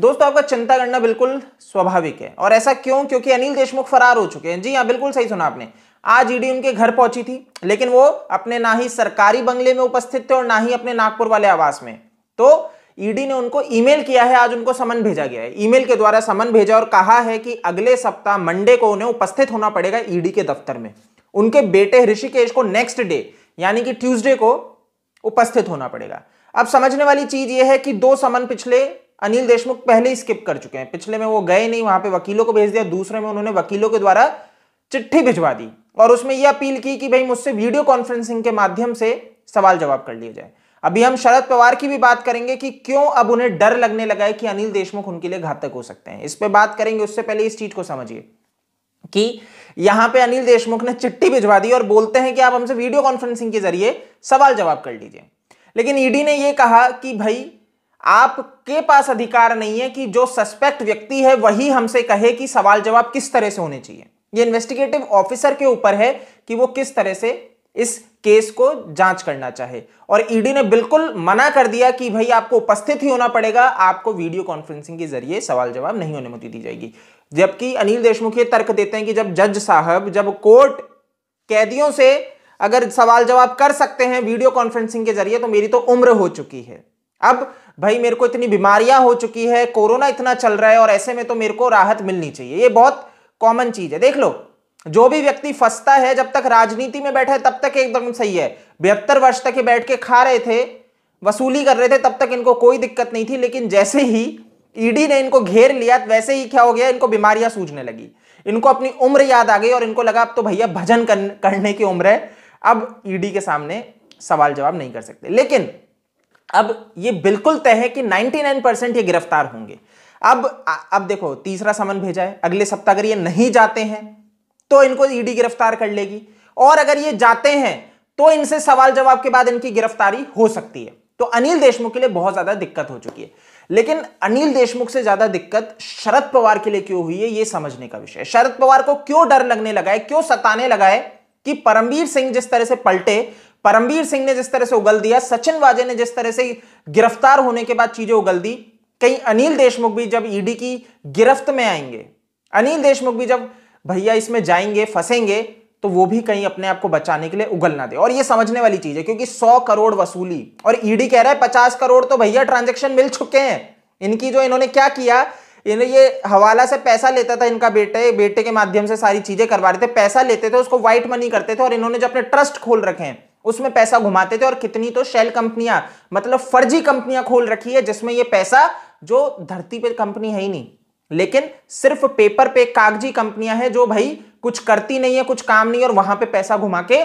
दोस्तों आपका चिंता करना बिल्कुल स्वाभाविक है और ऐसा क्यों क्योंकि अनिल देशमुख फरार हो चुके हैं जी हाँ बिल्कुल सही सुना आपने आज ईडी उनके घर पहुंची थी लेकिन वो अपने ना ही सरकारी बंगले में उपस्थित थे और ना ही अपने नागपुर वाले आवास में तो ईडी ने उनको ईमेल किया है आज उनको समन भेजा गया है ईमेल के द्वारा समन भेजा और कहा है कि अगले सप्ताह मंडे को उन्हें उपस्थित होना पड़ेगा ईडी के दफ्तर में उनके बेटे ऋषिकेश को नेक्स्ट डे यानी कि ट्यूजडे को उपस्थित होना पड़ेगा अब समझने वाली चीज यह है कि दो समन पिछले अनिल देशमुख पहले ही स्किप कर चुके हैं पिछले में वो गए नहीं वहां पे वकीलों को भेज दिया दूसरे में उन्होंने वकीलों के द्वारा चिट्ठी भिजवा दी और उसमें यह अपील की कि भाई मुझसे वीडियो कॉन्फ्रेंसिंग के माध्यम से सवाल जवाब कर लिए जाए अभी हम शरद पवार की भी बात करेंगे कि क्यों अब उन्हें डर लगने लगा है कि अनिल देशमुख उनके लिए घातक हो सकते हैं इस पर बात करेंगे उससे पहले इस चीज को समझिए कि यहां पे अनिल देशमुख ने चिट्ठी भिजवा दी और बोलते हैं कि आप हमसे वीडियो कॉन्फ्रेंसिंग के जरिए सवाल जवाब कर लीजिए लेकिन ईडी ने यह कहा कि भाई आपके पास अधिकार नहीं है कि जो सस्पेक्ट व्यक्ति है वही हमसे कहे कि सवाल जवाब किस तरह से होने चाहिए ये इन्वेस्टिगेटिव ऑफिसर के ऊपर है कि वो किस तरह से इस केस को जांच करना चाहे और ईडी e ने बिल्कुल मना कर दिया कि भाई आपको उपस्थित ही होना पड़ेगा आपको वीडियो कॉन्फ्रेंसिंग के जरिए सवाल जवाब नहीं होने अनुमति दी जाएगी जबकि अनिल देशमुख ये तर्क देते हैं कि जब जज साहब जब कोर्ट कैदियों से अगर सवाल जवाब कर सकते हैं वीडियो कॉन्फ्रेंसिंग के जरिए तो मेरी तो उम्र हो चुकी है अब भाई मेरे को इतनी बीमारियां हो चुकी है कोरोना इतना चल रहा है और ऐसे में तो मेरे को राहत मिलनी चाहिए ये बहुत कॉमन चीज है देख लो जो भी व्यक्ति फंसता है जब तक राजनीति में बैठा है तब तक एकदम सही है बहत्तर वर्ष तक ये बैठ के खा रहे थे वसूली कर रहे थे तब तक इनको कोई दिक्कत नहीं थी लेकिन जैसे ही ईडी e ने इनको घेर लिया वैसे ही क्या हो गया इनको बीमारियां सूझने लगी इनको अपनी उम्र याद आ गई और इनको लगा अब तो भैया भजन करने की उम्र है अब ईडी e के सामने सवाल जवाब नहीं कर सकते लेकिन अब ये बिल्कुल तय है कि 99 परसेंट ये गिरफ्तार होंगे अब अब देखो तीसरा समन भेजा है अगले सप्ताह अगर ये नहीं जाते हैं तो इनको ईडी गिरफ्तार कर लेगी और अगर ये जाते हैं तो इनसे सवाल जवाब के बाद इनकी गिरफ्तारी हो सकती है तो अनिल देशमुख के लिए बहुत ज्यादा दिक्कत हो चुकी है लेकिन अनिल देशमुख से ज्यादा दिक्कत शरद पवार के लिए क्यों हुई है यह समझने का विषय शरद पवार को क्यों डर लगने लगा है क्यों सताने लगा है कि परमवीर सिंह जिस तरह से पलटे परमवीर सिंह ने जिस तरह से उगल दिया सचिन वाजे ने जिस तरह से गिरफ्तार होने के बाद चीजें उगल दी कहीं अनिल देशमुख भी जब ईडी की गिरफ्त में आएंगे अनिल देशमुख भी जब भैया इसमें जाएंगे फंसेंगे तो वो भी कहीं अपने आप को बचाने के लिए उगल ना दे और ये समझने वाली चीज है क्योंकि सौ करोड़ वसूली और ईडी कह रहा है पचास करोड़ तो भैया ट्रांजेक्शन मिल चुके हैं इनकी जो इन्होंने क्या किया इन्हें ये हवाला से पैसा लेता था इनका बेटे बेटे के माध्यम से सारी चीजें करवा रहे थे पैसा लेते थे उसको व्हाइट मनी करते थे और इन्होंने जो अपने ट्रस्ट खोल रखे हैं उसमें पैसा घुमाते थे और कितनी तो शेल कंपनियां मतलब फर्जी कंपनियां खोल रखी है जिसमें ये पैसा जो धरती पे कंपनी है ही नहीं लेकिन सिर्फ पेपर पे कागजी कंपनियां हैं जो भाई कुछ करती नहीं है कुछ काम नहीं और वहां पे पैसा घुमा के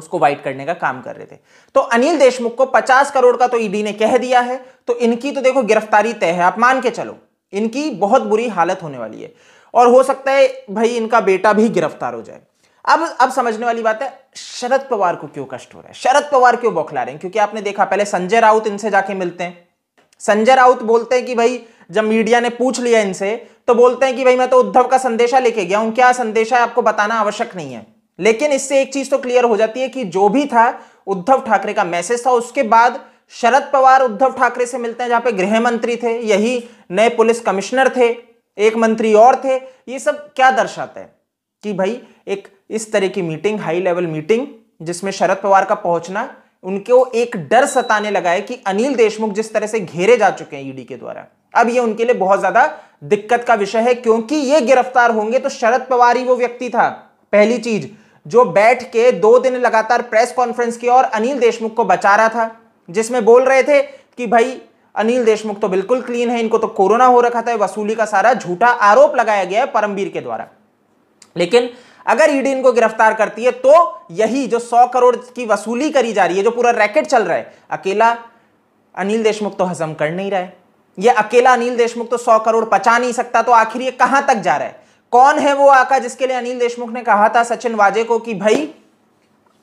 उसको वाइट करने का काम कर रहे थे तो अनिल देशमुख को 50 करोड़ का तो ईडी e ने कह दिया है तो इनकी तो देखो गिरफ्तारी तय है आप मान के चलो इनकी बहुत बुरी हालत होने वाली है और हो सकता है भाई इनका बेटा भी गिरफ्तार हो जाए अब अब समझने वाली बात है शरद पवार को क्यों कष्ट हो रहा है शरद पवार क्यों बौखला रहे हैं क्योंकि आपने देखा पहले संजय राउत इनसे जाके मिलते हैं संजय राउत बोलते हैं कि भाई जब मीडिया ने पूछ लिया इनसे तो बोलते हैं कि भाई मैं तो उद्धव का संदेशा लेके गया हूं क्या संदेशा है आपको बताना आवश्यक नहीं है लेकिन इससे एक चीज तो क्लियर हो जाती है कि जो भी था उद्धव ठाकरे का मैसेज था उसके बाद शरद पवार उद्धव ठाकरे से मिलते हैं जहां पे गृह मंत्री थे यही नए पुलिस कमिश्नर थे एक मंत्री और थे ये सब क्या दर्शाता है कि भाई एक इस तरह की मीटिंग हाई लेवल मीटिंग जिसमें शरद पवार का पहुंचना उनको एक डर सताने लगा है कि अनिल देशमुख जिस तरह से घेरे जा चुके हैं ईडी e के द्वारा अब ये उनके लिए बहुत ज्यादा दिक्कत का विषय है क्योंकि ये गिरफ्तार होंगे तो शरद पवार ही वो व्यक्ति था पहली चीज जो बैठ के दो दिन लगातार प्रेस कॉन्फ्रेंस की और अनिल देशमुख को बचा रहा था जिसमें बोल रहे थे कि भाई अनिल देशमुख तो बिल्कुल क्लीन है इनको तो कोरोना हो रखा था वसूली का सारा झूठा आरोप लगाया गया है परमवीर के द्वारा लेकिन अगर ईडी इनको गिरफ्तार करती है तो यही जो सौ करोड़ की वसूली करी जा रही है जो पूरा रैकेट चल रहा है अकेला अनिल देशमुख तो हजम कर नहीं रहा है ये अकेला अनिल देशमुख तो सौ करोड़ पचा नहीं सकता तो आखिर ये कहां तक जा रहा है कौन है वो आका जिसके लिए अनिल देशमुख ने कहा था सचिन वाजे को कि भाई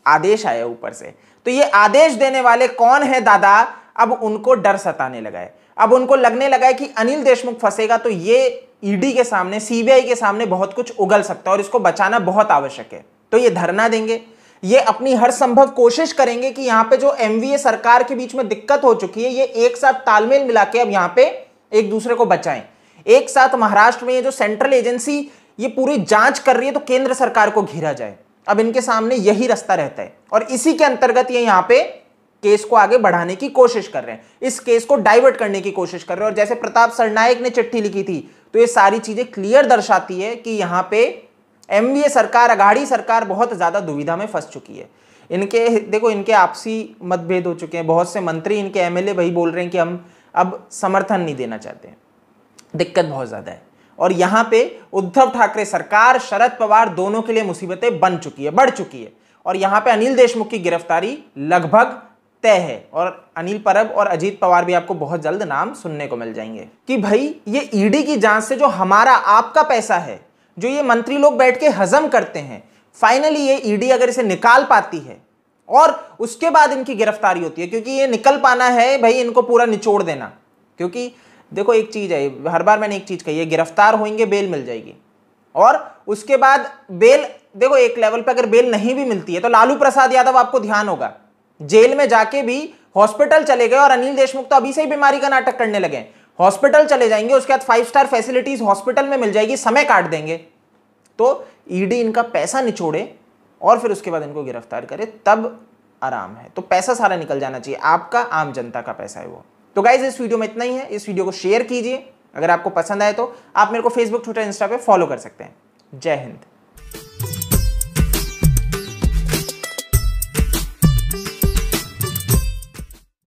आदेश आया ऊपर से तो ये आदेश देने वाले कौन है दादा अब उनको डर सताने लगा है अब उनको लगने लगा है कि अनिल देशमुख फंसेगा तो ये ईडी के सामने सीबीआई के सामने बहुत कुछ उगल सकता है और इसको बचाना बहुत आवश्यक है तो ये धरना देंगे ये अपनी हर संभव कोशिश करेंगे कि यहाँ पे जो एमवीए सरकार के बीच में दिक्कत हो चुकी है ये एक साथ तालमेल मिला के अब यहां पे एक दूसरे को बचाएं एक साथ महाराष्ट्र में ये जो सेंट्रल एजेंसी ये पूरी जांच कर रही है तो केंद्र सरकार को घेरा जाए अब इनके सामने यही रास्ता रहता है और इसी के अंतर्गत ये यहाँ पे केस को आगे बढ़ाने की कोशिश कर रहे हैं इस केस को डाइवर्ट करने की कोशिश कर रहे हैं और जैसे प्रताप सरनायक ने चिट्ठी लिखी थी तो ये सारी चीज़ें क्लियर दर्शाती है कि यहाँ पे एम सरकार अघाड़ी सरकार बहुत ज़्यादा दुविधा में फंस चुकी है इनके देखो इनके आपसी मतभेद हो चुके हैं बहुत से मंत्री इनके एमएलए वही बोल रहे हैं कि हम अब समर्थन नहीं देना चाहते हैं दिक्कत बहुत ज़्यादा है और यहाँ पे उद्धव ठाकरे सरकार शरद पवार दोनों के लिए मुसीबतें बन चुकी है बढ़ चुकी है और यहाँ पे अनिल देशमुख की गिरफ्तारी लगभग तय है और अनिल परब और अजीत पवार भी आपको बहुत जल्द नाम सुनने को मिल जाएंगे कि भाई ये ईडी की जांच से जो हमारा आपका पैसा है जो ये मंत्री लोग बैठ के हजम करते हैं फाइनली ये ईडी अगर इसे निकाल पाती है और उसके बाद इनकी गिरफ्तारी होती है क्योंकि ये निकल पाना है भाई इनको पूरा निचोड़ देना क्योंकि देखो एक चीज़ है हर बार मैंने एक चीज़ कही है गिरफ्तार होंगे बेल मिल जाएगी और उसके बाद बेल देखो एक लेवल पर अगर बेल नहीं भी मिलती है तो लालू प्रसाद यादव आपको ध्यान होगा जेल में जाके भी हॉस्पिटल चले गए और अनिल देशमुख तो अभी से ही बीमारी का नाटक करने लगे हॉस्पिटल चले जाएंगे उसके बाद फाइव स्टार फैसिलिटीज हॉस्पिटल में मिल जाएगी समय काट देंगे तो ईडी e इनका पैसा निचोड़े और फिर उसके बाद इनको गिरफ्तार करे तब आराम है तो पैसा सारा निकल जाना चाहिए आपका आम जनता का पैसा है वो तो गाइज इस वीडियो में इतना ही है इस वीडियो को शेयर कीजिए अगर आपको पसंद आए तो आप मेरे को फेसबुक ट्विटर इंस्टा पे फॉलो कर सकते हैं जय हिंद